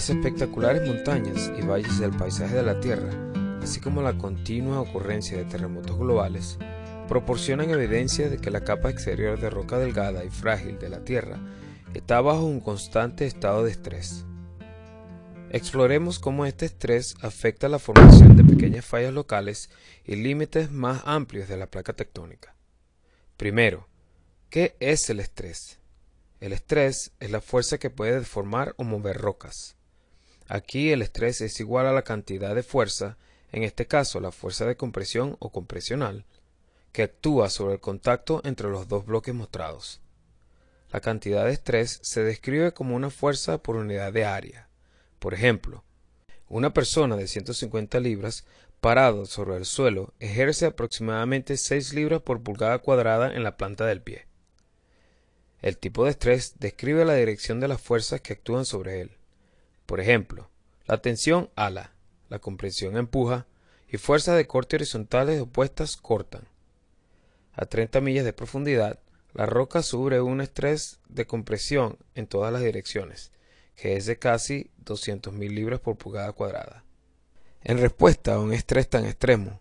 Las espectaculares montañas y valles del paisaje de la Tierra, así como la continua ocurrencia de terremotos globales, proporcionan evidencia de que la capa exterior de roca delgada y frágil de la Tierra está bajo un constante estado de estrés. Exploremos cómo este estrés afecta la formación de pequeñas fallas locales y límites más amplios de la placa tectónica. Primero, ¿qué es el estrés? El estrés es la fuerza que puede deformar o mover rocas. Aquí el estrés es igual a la cantidad de fuerza, en este caso la fuerza de compresión o compresional, que actúa sobre el contacto entre los dos bloques mostrados. La cantidad de estrés se describe como una fuerza por unidad de área. Por ejemplo, una persona de 150 libras parada sobre el suelo ejerce aproximadamente 6 libras por pulgada cuadrada en la planta del pie. El tipo de estrés describe la dirección de las fuerzas que actúan sobre él. Por ejemplo, la tensión ala, la compresión empuja y fuerzas de corte horizontales opuestas cortan. A 30 millas de profundidad, la roca sufre un estrés de compresión en todas las direcciones, que es de casi 200.000 libras por pulgada cuadrada. En respuesta a un estrés tan extremo,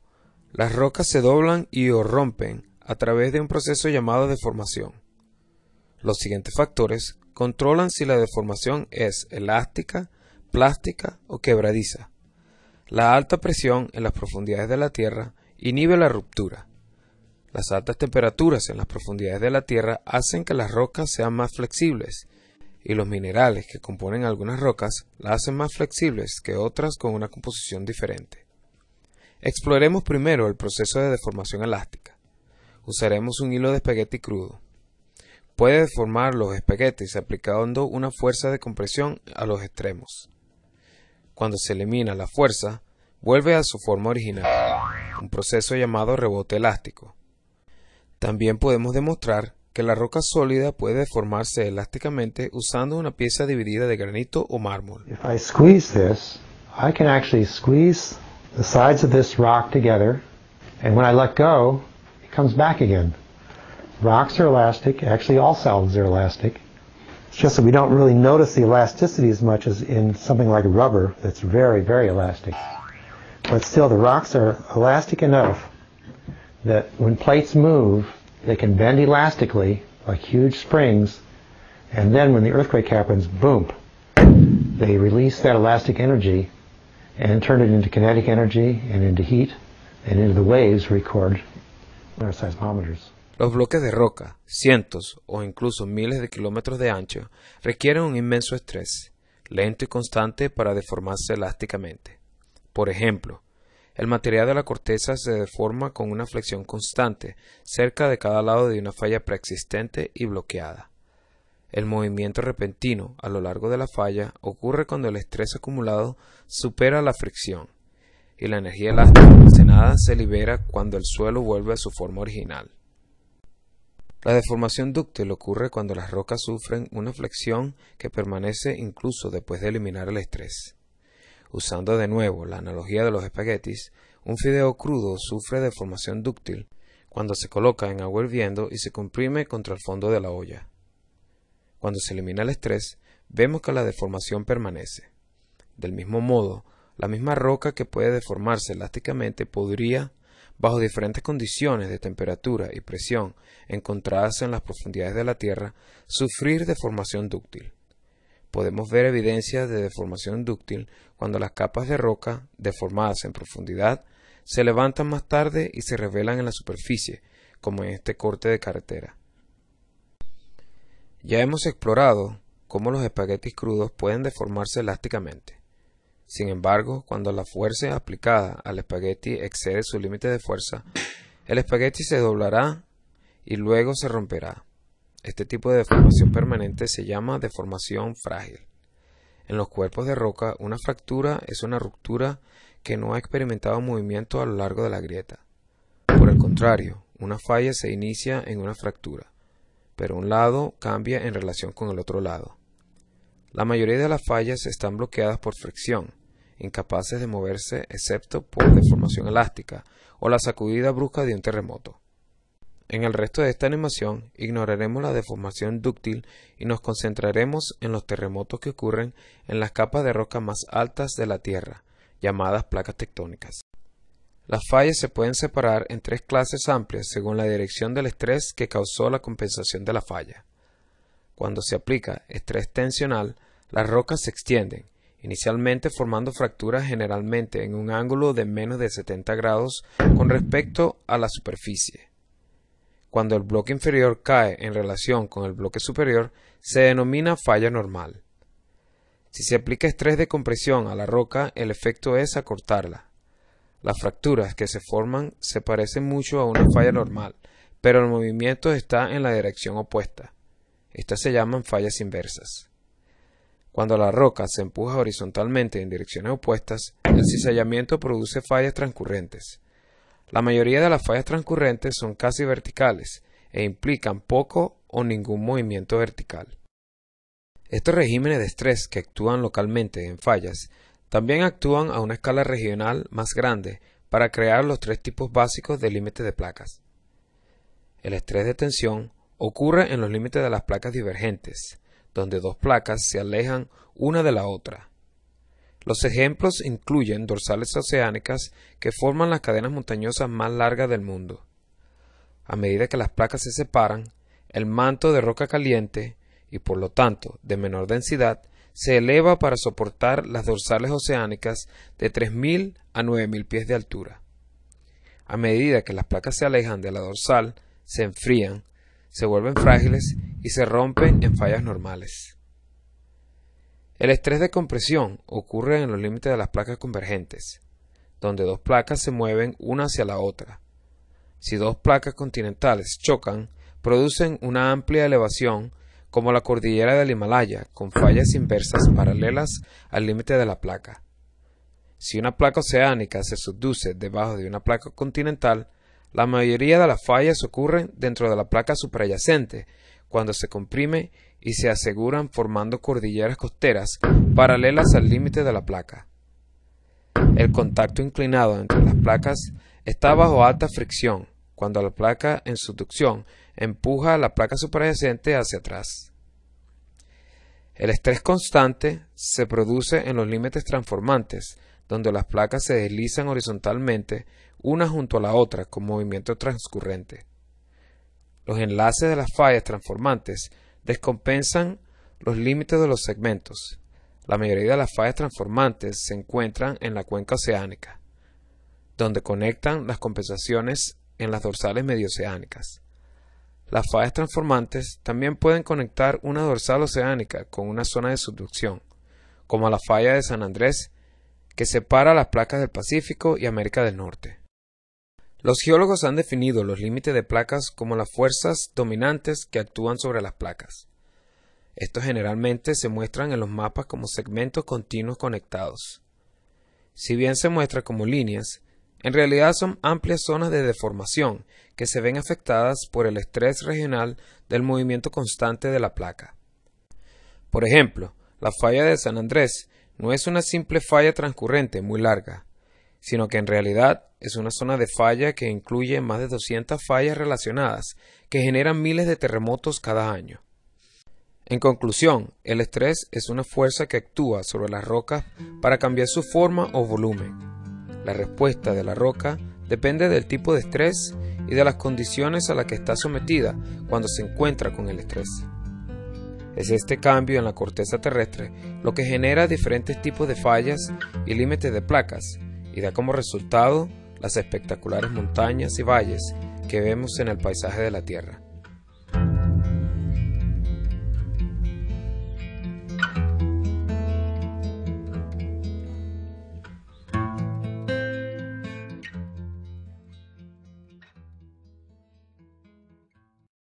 las rocas se doblan y o rompen a través de un proceso llamado deformación. Los siguientes factores controlan si la deformación es elástica, plástica o quebradiza. La alta presión en las profundidades de la Tierra inhibe la ruptura. Las altas temperaturas en las profundidades de la Tierra hacen que las rocas sean más flexibles, y los minerales que componen algunas rocas las hacen más flexibles que otras con una composición diferente. Exploremos primero el proceso de deformación elástica. Usaremos un hilo de espagueti crudo. Puede deformar los espaguetis aplicando una fuerza de compresión a los extremos cuando se elimina la fuerza, vuelve a su forma original, un proceso llamado rebote elástico. También podemos demostrar que la roca sólida puede deformarse elásticamente usando una pieza dividida de granito o mármol. If I squeeze this, I can actually squeeze the sides of this rock together, and when I let go, it comes back again. Rocks are elastic, actually all solids are elastic. It's just that we don't really notice the elasticity as much as in something like rubber that's very, very elastic. But still, the rocks are elastic enough that when plates move, they can bend elastically like huge springs, and then when the earthquake happens, boom, they release that elastic energy and turn it into kinetic energy and into heat and into the waves recorded in our seismometers. Los bloques de roca, cientos o incluso miles de kilómetros de ancho, requieren un inmenso estrés, lento y constante para deformarse elásticamente. Por ejemplo, el material de la corteza se deforma con una flexión constante cerca de cada lado de una falla preexistente y bloqueada. El movimiento repentino a lo largo de la falla ocurre cuando el estrés acumulado supera la fricción y la energía elástica almacenada se libera cuando el suelo vuelve a su forma original. La deformación dúctil ocurre cuando las rocas sufren una flexión que permanece incluso después de eliminar el estrés. Usando de nuevo la analogía de los espaguetis, un fideo crudo sufre deformación dúctil cuando se coloca en agua hirviendo y se comprime contra el fondo de la olla. Cuando se elimina el estrés, vemos que la deformación permanece. Del mismo modo, la misma roca que puede deformarse elásticamente podría bajo diferentes condiciones de temperatura y presión encontradas en las profundidades de la Tierra, sufrir deformación dúctil. Podemos ver evidencias de deformación dúctil cuando las capas de roca, deformadas en profundidad, se levantan más tarde y se revelan en la superficie, como en este corte de carretera. Ya hemos explorado cómo los espaguetis crudos pueden deformarse elásticamente. Sin embargo, cuando la fuerza aplicada al espagueti excede su límite de fuerza, el espagueti se doblará y luego se romperá. Este tipo de deformación permanente se llama deformación frágil. En los cuerpos de roca, una fractura es una ruptura que no ha experimentado movimiento a lo largo de la grieta. Por el contrario, una falla se inicia en una fractura, pero un lado cambia en relación con el otro lado. La mayoría de las fallas están bloqueadas por fricción, incapaces de moverse excepto por deformación elástica o la sacudida brusca de un terremoto. En el resto de esta animación ignoraremos la deformación dúctil y nos concentraremos en los terremotos que ocurren en las capas de roca más altas de la Tierra, llamadas placas tectónicas. Las fallas se pueden separar en tres clases amplias según la dirección del estrés que causó la compensación de la falla. Cuando se aplica estrés tensional, las rocas se extienden inicialmente formando fracturas generalmente en un ángulo de menos de 70 grados con respecto a la superficie. Cuando el bloque inferior cae en relación con el bloque superior, se denomina falla normal. Si se aplica estrés de compresión a la roca, el efecto es acortarla. Las fracturas que se forman se parecen mucho a una falla normal, pero el movimiento está en la dirección opuesta. Estas se llaman fallas inversas. Cuando la roca se empuja horizontalmente en direcciones opuestas, el cizallamiento produce fallas transcurrentes. La mayoría de las fallas transcurrentes son casi verticales e implican poco o ningún movimiento vertical. Estos regímenes de estrés que actúan localmente en fallas también actúan a una escala regional más grande para crear los tres tipos básicos de límites de placas. El estrés de tensión ocurre en los límites de las placas divergentes, donde dos placas se alejan una de la otra. Los ejemplos incluyen dorsales oceánicas que forman las cadenas montañosas más largas del mundo. A medida que las placas se separan, el manto de roca caliente, y por lo tanto de menor densidad, se eleva para soportar las dorsales oceánicas de 3.000 a 9.000 pies de altura. A medida que las placas se alejan de la dorsal, se enfrían se vuelven frágiles y se rompen en fallas normales. El estrés de compresión ocurre en los límites de las placas convergentes, donde dos placas se mueven una hacia la otra. Si dos placas continentales chocan, producen una amplia elevación como la cordillera del Himalaya, con fallas inversas paralelas al límite de la placa. Si una placa oceánica se subduce debajo de una placa continental, la mayoría de las fallas ocurren dentro de la placa suprayacente, cuando se comprime y se aseguran formando cordilleras costeras paralelas al límite de la placa. El contacto inclinado entre las placas está bajo alta fricción, cuando la placa en subducción empuja a la placa suprayacente hacia atrás. El estrés constante se produce en los límites transformantes, donde las placas se deslizan horizontalmente una junto a la otra con movimiento transcurrente. Los enlaces de las fallas transformantes descompensan los límites de los segmentos. La mayoría de las fallas transformantes se encuentran en la cuenca oceánica, donde conectan las compensaciones en las dorsales medioceánicas. Las fallas transformantes también pueden conectar una dorsal oceánica con una zona de subducción, como la falla de San Andrés, que separa las placas del Pacífico y América del Norte. Los geólogos han definido los límites de placas como las fuerzas dominantes que actúan sobre las placas. Estos generalmente se muestran en los mapas como segmentos continuos conectados. Si bien se muestra como líneas, en realidad son amplias zonas de deformación que se ven afectadas por el estrés regional del movimiento constante de la placa. Por ejemplo, la falla de San Andrés no es una simple falla transcurrente muy larga, sino que en realidad es una zona de falla que incluye más de 200 fallas relacionadas que generan miles de terremotos cada año. En conclusión, el estrés es una fuerza que actúa sobre las rocas para cambiar su forma o volumen. La respuesta de la roca depende del tipo de estrés y de las condiciones a las que está sometida cuando se encuentra con el estrés. Es este cambio en la corteza terrestre lo que genera diferentes tipos de fallas y límites de placas y da como resultado las espectaculares montañas y valles que vemos en el paisaje de la Tierra.